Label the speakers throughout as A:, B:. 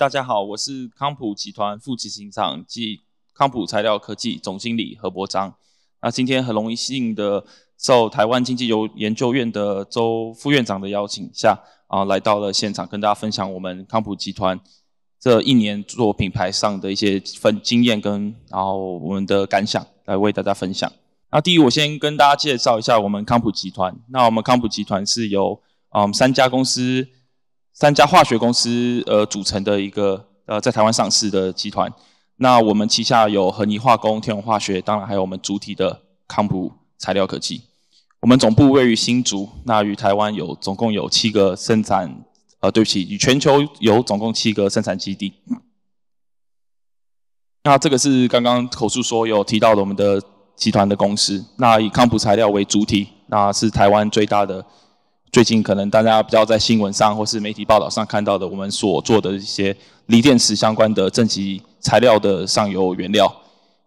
A: 大家好，我是康普集团副执行长暨康普材料科技总经理何伯章。那今天很荣幸的受台湾经济研究院的周副院长的邀请下，啊，来到了现场，跟大家分享我们康普集团这一年做品牌上的一些分经验跟然后我们的感想，来为大家分享。那第一，我先跟大家介绍一下我们康普集团。那我们康普集团是由嗯三家公司。三家化学公司呃组成的一个呃在台湾上市的集团，那我们旗下有恒宜化工、天文化学，当然还有我们主体的康普材料科技。我们总部位于新竹，那与台湾有总共有七个生产，呃对不起，与全球有总共七个生产基地。那这个是刚刚口述说有提到的我们的集团的公司，那以康普材料为主体，那是台湾最大的。最近可能大家比较在新闻上或是媒体报道上看到的，我们所做的一些锂电池相关的正极材料的上游原料，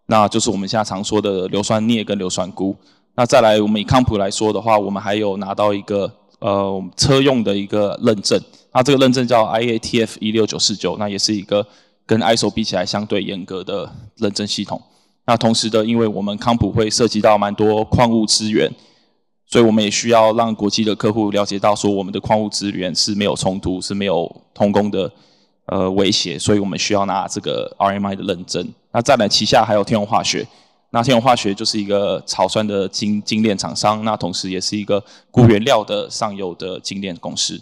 A: 那就是我们现在常说的硫酸镍跟硫酸钴。那再来，我们以康普来说的话，我们还有拿到一个呃车用的一个认证，那这个认证叫 IATF 一六九四九，那也是一个跟 ISO 比起来相对严格的认证系统。那同时的，因为我们康普会涉及到蛮多矿物资源。所以我们也需要让国际的客户了解到，说我们的矿物资源是没有冲突，是没有通工的呃威胁。所以我们需要拿这个 RMI 的认证。那再来旗下还有天文化学，那天文化学就是一个草酸的精精炼厂商，那同时也是一个钴原料的上游的精炼公司。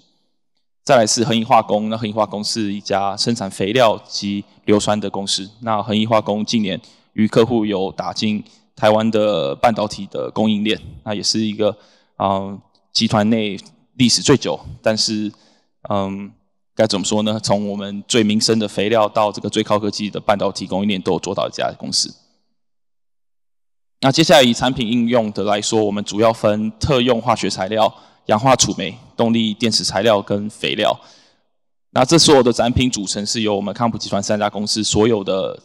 A: 再来是恒益化工，那恒益化工是一家生产肥料及硫酸的公司。那恒益化工今年与客户有打进。台湾的半导体的供应链，那也是一个啊集团内历史最久，但是嗯该怎么说呢？从我们最民生的肥料到这个最高科技的半导体供应链都有做到一家公司。那接下来以产品应用的来说，我们主要分特用化学材料、氧化储煤、动力电池材料跟肥料。那这所我的展品组成，是由我们康普集团三家公司所有的。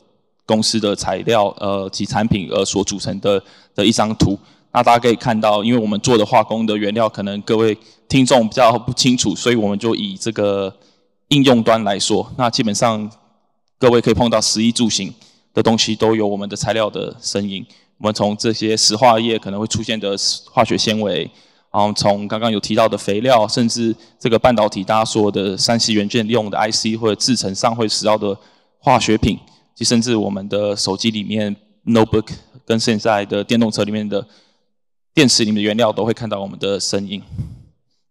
A: 公司的材料呃及产品呃所组成的的一张图，那大家可以看到，因为我们做的化工的原料，可能各位听众比较不清楚，所以我们就以这个应用端来说，那基本上各位可以碰到十一住行的东西，都有我们的材料的身影。我们从这些石化业可能会出现的化学纤维，然后从刚刚有提到的肥料，甚至这个半导体大家说的三 C 元件用的 IC 或者制成上会使到的化学品。就甚至我们的手机里面，notebook 跟现在的电动车里面的电池里面的原料，都会看到我们的身影。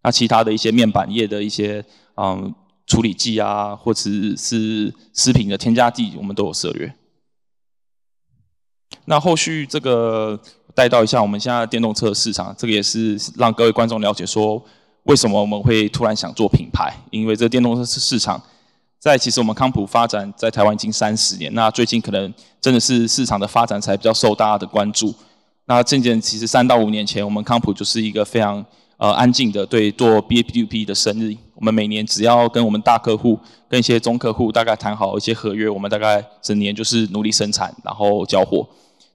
A: 那其他的一些面板业的一些，嗯，处理剂啊，或者是食品的添加剂，我们都有涉略。那后续这个带到一下，我们现在电动车市场，这个也是让各位观众了解说，为什么我们会突然想做品牌？因为这电动车市市场。在其实我们康普发展在台湾已经三十年，那最近可能真的是市场的发展才比较受大家的关注。那渐渐其实三到五年前，我们康普就是一个非常呃安静的对做 b A P 2 P 的生意。我们每年只要跟我们大客户、跟一些中客户大概谈好一些合约，我们大概整年就是努力生产然后交货。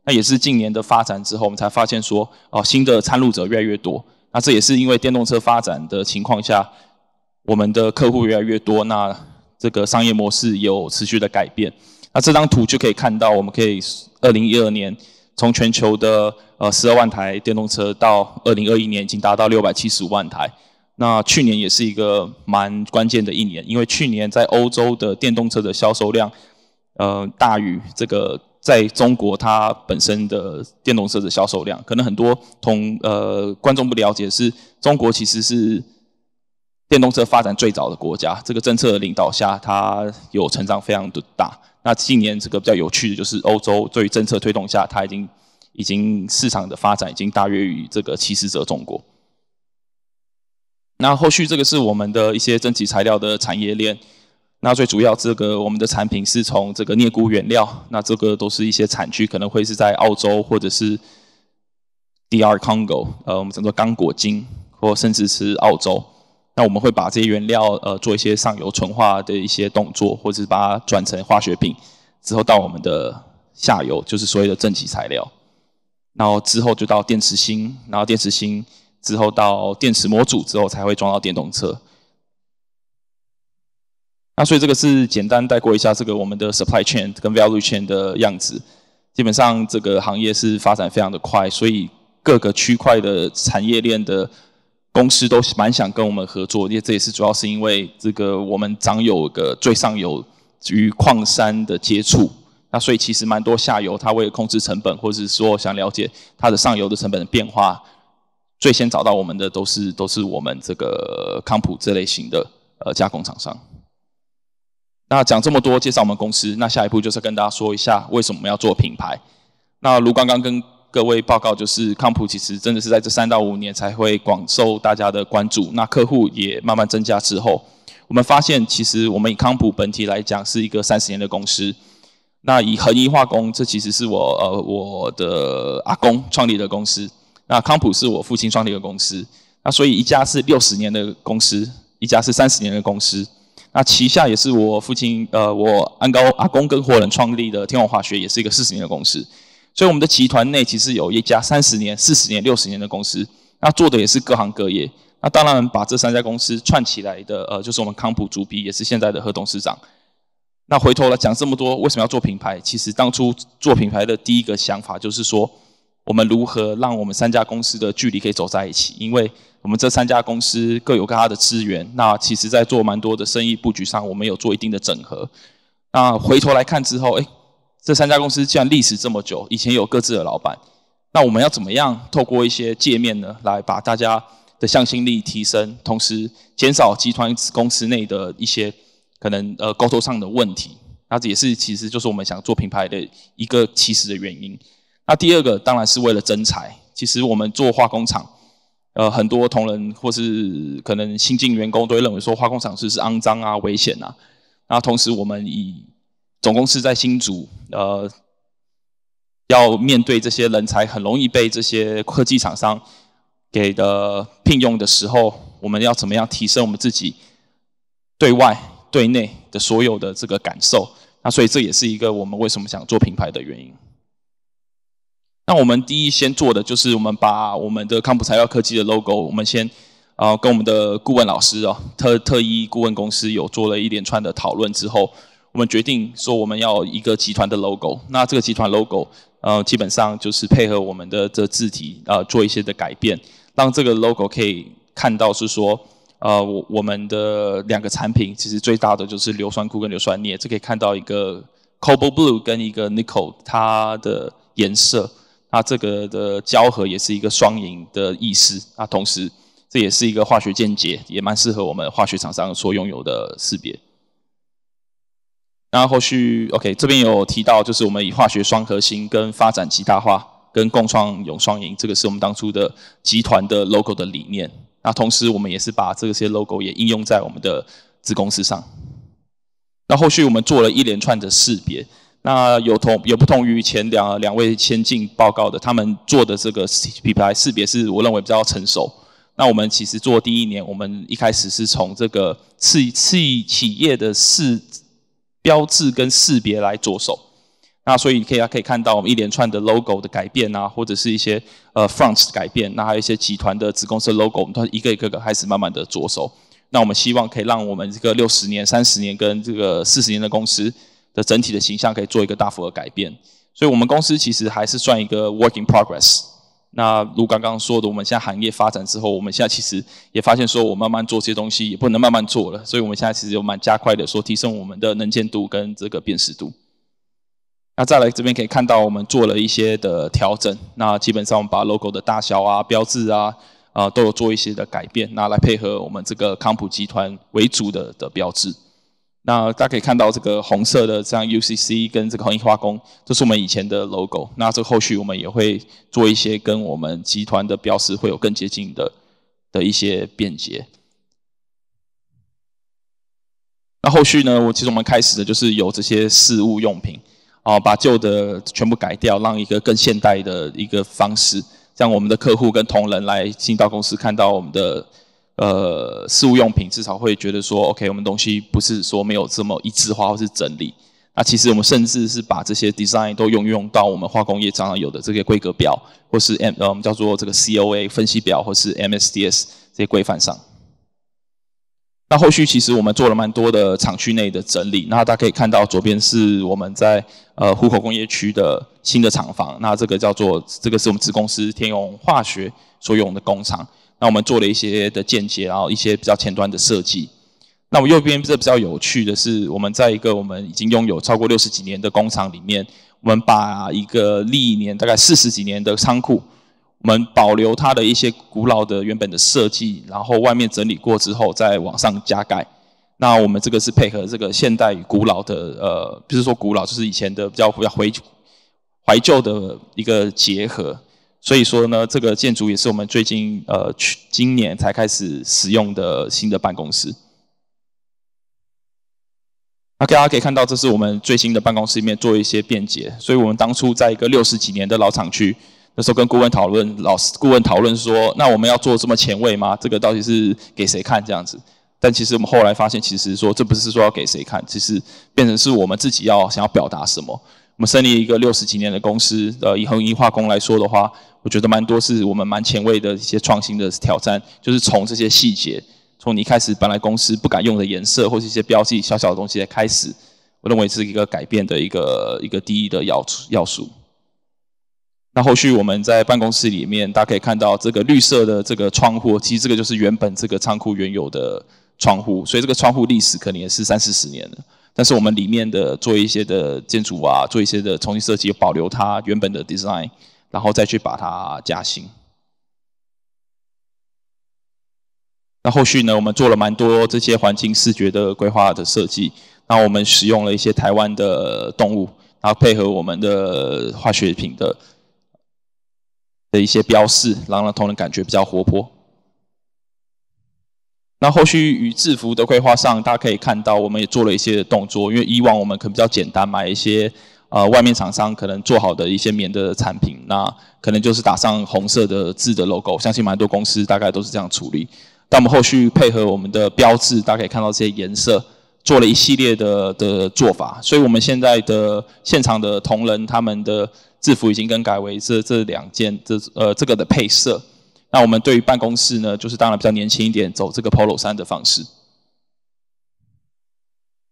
A: 那也是近年的发展之后，我们才发现说哦，新的参入者越来越多。那这也是因为电动车发展的情况下，我们的客户越来越多。那这个商业模式有持续的改变，那这张图就可以看到，我们可以二零一二年从全球的呃十二万台电动车到二零二一年已经达到六百七十五万台。那去年也是一个蛮关键的一年，因为去年在欧洲的电动车的销售量，呃，大于这个在中国它本身的电动车的销售量。可能很多同呃观众不了解，是中国其实是。电动车发展最早的国家，这个政策的领导下，它有成长非常的大。那近年这个比较有趣的就是欧洲，对于政策推动下，它已经已经市场的发展已经大约与这个七十者中国。那后续这个是我们的一些正极材料的产业链。那最主要这个我们的产品是从这个镍钴原料，那这个都是一些产区，可能会是在澳洲或者是 DR Congo，呃，我们叫做刚果金，或甚至是澳洲。那我们会把这些原料呃做一些上游纯化的一些动作，或者是把它转成化学品，之后到我们的下游就是所有的正极材料，然后之后就到电池芯，然后电池芯之后到电池模组，之后才会装到电动车。那所以这个是简单带过一下这个我们的 supply chain 跟 value chain 的样子，基本上这个行业是发展非常的快，所以各个区块的产业链的。公司都蛮想跟我们合作，因为这也是主要是因为这个我们长有个最上游与矿山的接触，那所以其实蛮多下游他为了控制成本，或者是说想了解它的上游的成本的变化，最先找到我们的都是都是我们这个康普这类型的呃加工厂商。那讲这么多介绍我们公司，那下一步就是跟大家说一下为什么我们要做品牌。那如刚刚跟。各位报告就是康普，其实真的是在这三到五年才会广受大家的关注。那客户也慢慢增加之后，我们发现其实我们以康普本体来讲是一个三十年的公司。那以恒一化工，这其实是我呃我的阿公创立的公司。那康普是我父亲创立的公司。那所以一家是六十年的公司，一家是三十年的公司。那旗下也是我父亲呃我安高阿公跟火人创立的天文化学，也是一个四十年的公司。所以我们的集团内其实有一家三十年、四十年、六十年的公司，那做的也是各行各业。那当然把这三家公司串起来的，呃，就是我们康普主笔，也是现在的何董事长。那回头来讲这么多，为什么要做品牌？其实当初做品牌的第一个想法就是说，我们如何让我们三家公司的距离可以走在一起？因为我们这三家公司各有各它的资源，那其实在做蛮多的生意布局上，我们有做一定的整合。那回头来看之后，哎。这三家公司既然历史这么久，以前有各自的老板，那我们要怎么样透过一些界面呢，来把大家的向心力提升，同时减少集团公司内的一些可能呃沟通上的问题？那这也是其实就是我们想做品牌的一个其实的原因。那第二个当然是为了增财。其实我们做化工厂，呃，很多同仁或是可能新进员工都会认为说化工厂是不是肮脏啊、危险啊？然同时我们以总公司在新竹，呃，要面对这些人才，很容易被这些科技厂商给的聘用的时候，我们要怎么样提升我们自己对外对内的所有的这个感受？那所以这也是一个我们为什么想做品牌的原因。那我们第一先做的就是我们把我们的康普材料科技的 logo，我们先啊跟我们的顾问老师哦特特一顾问公司有做了一连串的讨论之后。我们决定说我们要一个集团的 logo，那这个集团 logo，呃，基本上就是配合我们的这字体，呃，做一些的改变，让这个 logo 可以看到是说，呃，我我们的两个产品其实最大的就是硫酸钴跟硫酸镍，这可以看到一个 cobalt blue 跟一个 nickel，它的颜色，那这个的交合也是一个双赢的意思，那同时这也是一个化学见解，也蛮适合我们化学厂商所拥有的识别。那后续，OK，这边有提到，就是我们以化学双核心跟发展极大化跟共创永双赢，这个是我们当初的集团的 logo 的理念。那同时，我们也是把这些 logo 也应用在我们的子公司上。那后续我们做了一连串的识别，那有同有不同于前两两位先进报告的，他们做的这个品牌识别，是我认为比较成熟。那我们其实做第一年，我们一开始是从这个企企企业的视。标志跟识别来着手，那所以你可以可以看到我们一连串的 logo 的改变啊，或者是一些呃 fronts 改变，那还有一些集团的子公司 logo，我们都一个一个开始慢慢的着手。那我们希望可以让我们这个六十年、三十年跟这个四十年的公司的整体的形象可以做一个大幅的改变。所以我们公司其实还是算一个 work in progress。那如刚刚说的，我们现在行业发展之后，我们现在其实也发现说，我慢慢做这些东西也不能慢慢做了，所以我们现在其实有蛮加快的，说提升我们的能见度跟这个辨识度。那再来这边可以看到，我们做了一些的调整，那基本上我们把 logo 的大小啊、标志啊，啊都有做一些的改变，那来配合我们这个康普集团为主的的标志。那大家可以看到这个红色的，样 UCC 跟这个恒逸化工，这是我们以前的 logo。那这后续我们也会做一些跟我们集团的标识会有更接近的的一些便捷。那后续呢，我其实我们开始的就是有这些事物用品，啊，把旧的全部改掉，让一个更现代的一个方式，让我们的客户跟同仁来进到公司看到我们的。呃，事物用品至少会觉得说，OK，我们东西不是说没有这么一致化或是整理。那其实我们甚至是把这些 design 都运用到我们化工业常常有的这些规格表，或是 M 呃我们叫做这个 C O A 分析表，或是 M S D S 这些规范上。那后续其实我们做了蛮多的厂区内的整理。那大家可以看到左边是我们在呃湖口工业区的新的厂房，那这个叫做这个是我们子公司天永化学所用的工厂。那我们做了一些的间接，然后一些比较前端的设计。那我右边这比较有趣的是，我们在一个我们已经拥有超过六十几年的工厂里面，我们把一个历年大概四十几年的仓库，我们保留它的一些古老的原本的设计，然后外面整理过之后再往上加盖。那我们这个是配合这个现代与古老的，呃，不是说古老，就是以前的比较比较怀怀旧的一个结合。所以说呢，这个建筑也是我们最近呃，去今年才开始使用的新的办公室。OK，大家可以看到，这是我们最新的办公室里面做一些便捷。所以我们当初在一个六十几年的老厂区，那时候跟顾问讨论，老师顾问讨论说：“那我们要做这么前卫吗？这个到底是给谁看这样子？”但其实我们后来发现，其实说这不是说要给谁看，其实变成是我们自己要想要表达什么。我们设立一个六十几年的公司，呃，以恒一化工来说的话。我觉得蛮多是我们蛮前卫的一些创新的挑战，就是从这些细节，从你开始本来公司不敢用的颜色或是一些标记小小的东西来开始，我认为是一个改变的一个一个第一的要素要素。那后续我们在办公室里面，大家可以看到这个绿色的这个窗户，其实这个就是原本这个仓库原有的窗户，所以这个窗户历史可能也是三四十年了。但是我们里面的做一些的建筑啊，做一些的重新设计，保留它原本的 design。然后再去把它加新。那后续呢？我们做了蛮多这些环境视觉的规划的设计。那我们使用了一些台湾的动物，然后配合我们的化学品的的一些标示，让让同仁感觉比较活泼。那后续与制服的规划上，大家可以看到，我们也做了一些动作。因为以往我们可能比较简单，买一些。呃外面厂商可能做好的一些棉的产品，那可能就是打上红色的字的 logo，相信蛮多公司大概都是这样处理。但我们后续配合我们的标志，大家可以看到这些颜色，做了一系列的的做法。所以我们现在的现场的同仁，他们的制服已经更改为这这两件这呃这个的配色。那我们对于办公室呢，就是当然比较年轻一点，走这个 polo 衫的方式。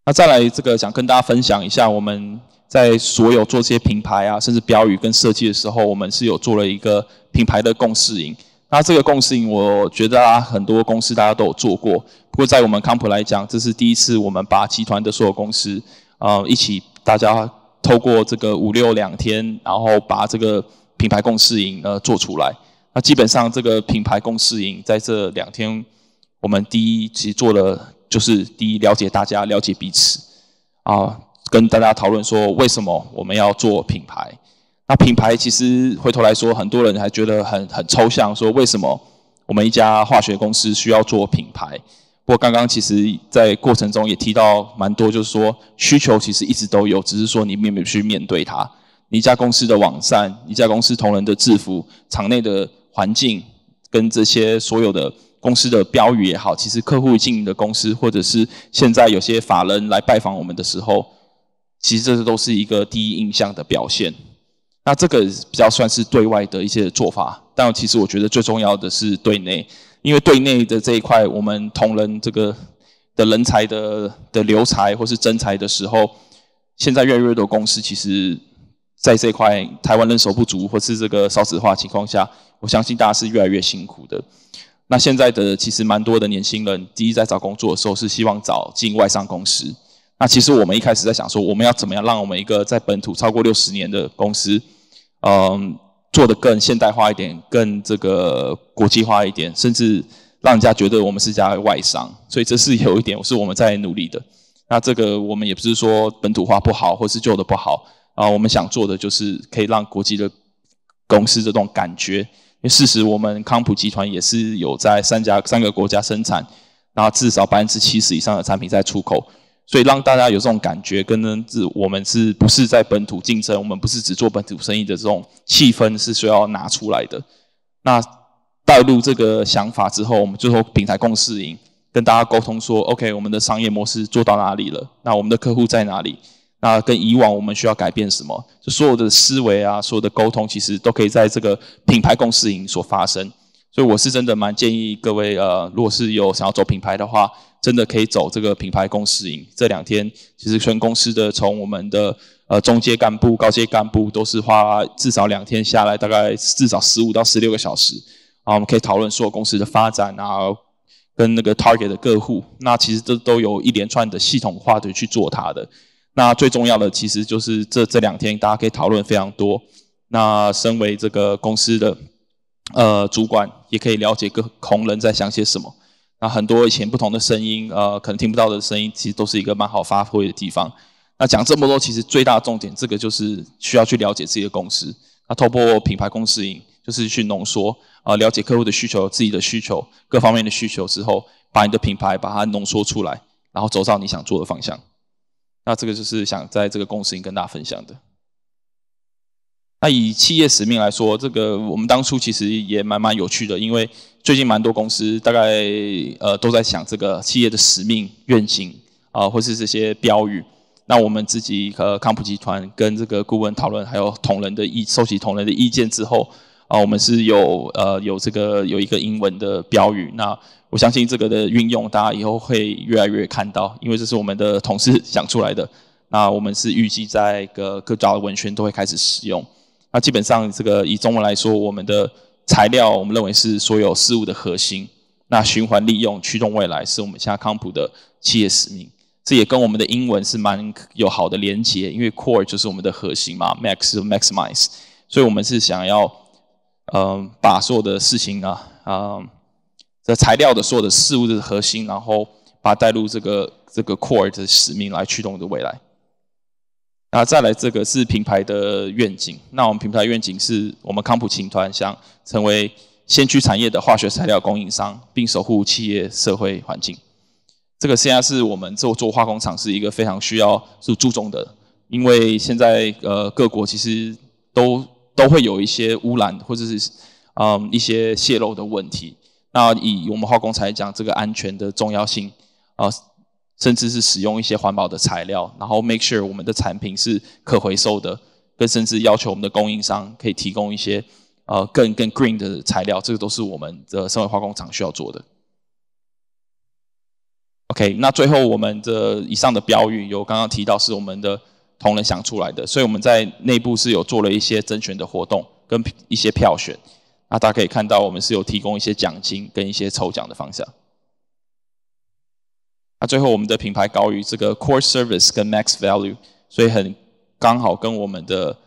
A: 那再来这个，想跟大家分享一下，我们在所有做这些品牌啊，甚至标语跟设计的时候，我们是有做了一个品牌的共识营。那这个共识营，我觉得啊，很多公司大家都有做过，不过在我们康普来讲，这是第一次，我们把集团的所有公司啊一起，大家透过这个五六两天，然后把这个品牌共识营呃做出来。那基本上这个品牌共识营，在这两天，我们第一期做了。就是第一，了解大家，了解彼此，啊，跟大家讨论说为什么我们要做品牌？那品牌其实回头来说，很多人还觉得很很抽象，说为什么我们一家化学公司需要做品牌？不过刚刚其实在过程中也提到蛮多，就是说需求其实一直都有，只是说你面每去面对它，一家公司的网站，一家公司同仁的制服，场内的环境，跟这些所有的。公司的标语也好，其实客户经营的公司，或者是现在有些法人来拜访我们的时候，其实这都是一个第一印象的表现。那这个比较算是对外的一些做法，但其实我觉得最重要的是对内，因为对内的这一块，我们同仁这个的人才的的留才或是增才的时候，现在越来越多公司其实，在这块台湾人手不足或是这个少子化情况下，我相信大家是越来越辛苦的。那现在的其实蛮多的年轻人，第一在找工作的时候是希望找进外商公司。那其实我们一开始在想说，我们要怎么样让我们一个在本土超过六十年的公司，嗯，做的更现代化一点，更这个国际化一点，甚至让人家觉得我们是一家外商。所以这是有一点是我们在努力的。那这个我们也不是说本土化不好，或是做的不好啊。我们想做的就是可以让国际的公司这种感觉。因为事实，我们康普集团也是有在三家三个国家生产，然后至少百分之七十以上的产品在出口，所以让大家有这种感觉，跟我们是不是在本土竞争，我们不是只做本土生意的这种气氛是需要拿出来的。那带入这个想法之后，我们就说平台共适应，跟大家沟通说，OK，我们的商业模式做到哪里了？那我们的客户在哪里？那跟以往我们需要改变什么？就所有的思维啊，所有的沟通，其实都可以在这个品牌公司营所发生。所以我是真的蛮建议各位，呃，如果是有想要走品牌的话，真的可以走这个品牌公司营。这两天其实全公司的从我们的呃中阶干部、高阶干部，都是花至少两天下来，大概至少十五到十六个小时啊，我们可以讨论所有公司的发展啊，跟那个 target 的客户。那其实这都有一连串的系统化的去做它的。那最重要的其实就是这这两天大家可以讨论非常多。那身为这个公司的呃主管，也可以了解各同仁在想些什么。那很多以前不同的声音，呃，可能听不到的声音，其实都是一个蛮好发挥的地方。那讲这么多，其实最大的重点，这个就是需要去了解自己的公司。那透过品牌公司营，就是去浓缩啊，了解客户的需求、自己的需求、各方面的需求之后，把你的品牌把它浓缩出来，然后走上你想做的方向。那这个就是想在这个公司跟大家分享的。那以企业使命来说，这个我们当初其实也蛮蛮有趣的，因为最近蛮多公司大概呃都在想这个企业的使命、愿景啊，或是这些标语。那我们自己和康普集团跟这个顾问讨论，还有同仁的意收集同仁的意见之后。啊，我们是有呃有这个有一个英文的标语，那我相信这个的运用，大家以后会越来越看到，因为这是我们的同事 想出来的。那我们是预计在各各家的文宣都会开始使用。那基本上这个以中文来说，我们的材料我们认为是所有事物的核心。那循环利用驱动未来，是我们现在康普的企业使命。这也跟我们的英文是蛮有好的连接，因为 core 就是我们的核心嘛，max maximize，所以我们是想要。嗯，把所有的事情啊，啊，这材料的所有的事物的核心，然后把带入这个这个 CORE 的使命来驱动你的未来。那再来这个是品牌的愿景。那我们品牌愿景是我们康普琴团想成为先驱产业的化学材料供应商，并守护企业社会环境。这个现在是我们做做化工厂是一个非常需要是注重的，因为现在呃各国其实都。都会有一些污染或者是嗯一些泄漏的问题。那以我们化工厂来讲，这个安全的重要性啊，甚至是使用一些环保的材料，然后 make sure 我们的产品是可回收的，跟甚至要求我们的供应商可以提供一些呃更更 green 的材料，这个都是我们的生为化工厂需要做的。OK，那最后我们的以上的标语有刚刚提到是我们的。同仁想出来的，所以我们在内部是有做了一些甄选的活动跟一些票选，那大家可以看到，我们是有提供一些奖金跟一些抽奖的方向。那最后我们的品牌高于这个 Core Service 跟 Max Value，所以很刚好跟我们的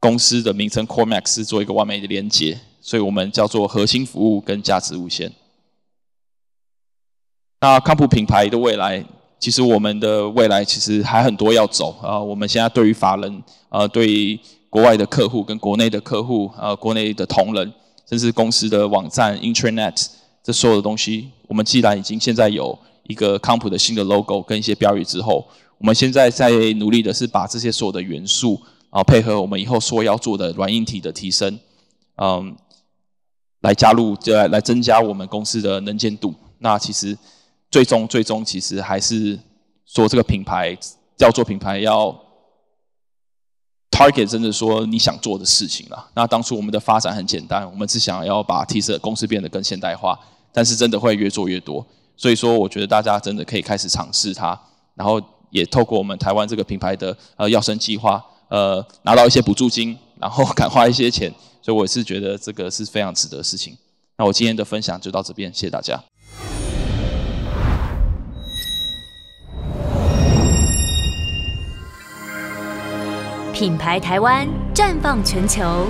A: 公司的名称 Core Max 做一个完美的连接，所以我们叫做核心服务跟价值无限。那康普品牌的未来。其实我们的未来其实还很多要走啊！我们现在对于法人、呃，对于国外的客户跟国内的客户，呃，国内的同仁，甚至公司的网站、internet 这所有的东西，我们既然已经现在有一个康普的新的 logo 跟一些标语之后，我们现在在努力的是把这些所有的元素啊，配合我们以后所要做的软硬体的提升，嗯，来加入，来来增加我们公司的能见度。那其实。最终，最终其实还是说这个品牌，要做品牌，要 target，真的说你想做的事情了。那当初我们的发展很简单，我们是想要把 t c 公司变得更现代化，但是真的会越做越多。所以说，我觉得大家真的可以开始尝试它，然后也透过我们台湾这个品牌的呃药生计划，呃拿到一些补助金，然后敢花一些钱，所以我是觉得这个是非常值得事情。那我今天的分享就到这边，谢谢大家。品牌台湾绽放全球。